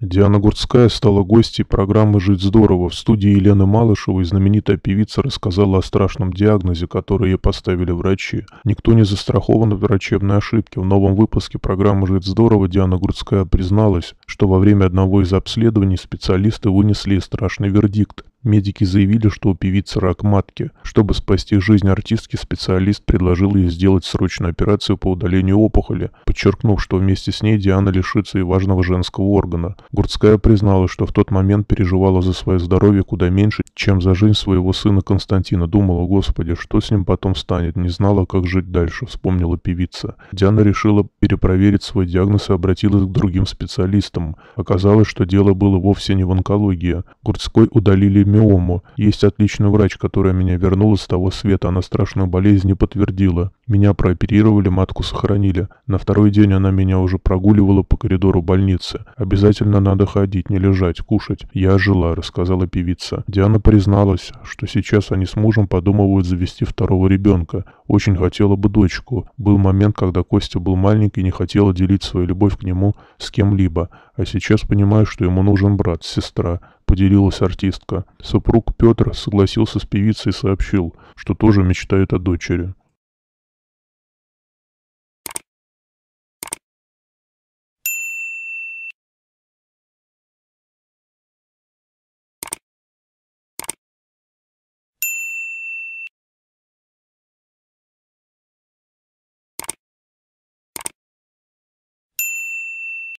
Диана Гурцкая стала гостьей программы «Жить здорово». В студии Елены Малышевой знаменитая певица рассказала о страшном диагнозе, который ей поставили врачи. Никто не застрахован от врачебной ошибки. В новом выпуске программы «Жить здорово» Диана Гурцкая призналась, что во время одного из обследований специалисты вынесли страшный вердикт. Медики заявили, что у певицы рак матки. Чтобы спасти жизнь артистки, специалист предложил ей сделать срочную операцию по удалению опухоли, подчеркнув, что вместе с ней Диана лишится и важного женского органа. Гурцкая призналась, что в тот момент переживала за свое здоровье куда меньше, чем за жизнь своего сына Константина. Думала, господи, что с ним потом станет, не знала, как жить дальше, вспомнила певица. Диана решила перепроверить свой диагноз и обратилась к другим специалистам. Оказалось, что дело было вовсе не в онкологии. Гурцкой удалили миому. Есть отличный врач, которая меня вернула с того света. Она страшную болезнь не подтвердила. Меня прооперировали, матку сохранили. На второй день она меня уже прогуливала по коридору больницы. Обязательно надо ходить, не лежать, кушать. Я жила, рассказала певица. Диана призналась, что сейчас они с мужем подумывают завести второго ребенка. Очень хотела бы дочку. Был момент, когда Костя был маленький и не хотела делить свою любовь к нему с кем-либо. А сейчас понимаю, что ему нужен брат, сестра поделилась артистка. Супруг Петр согласился с певицей и сообщил, что тоже мечтает о дочери.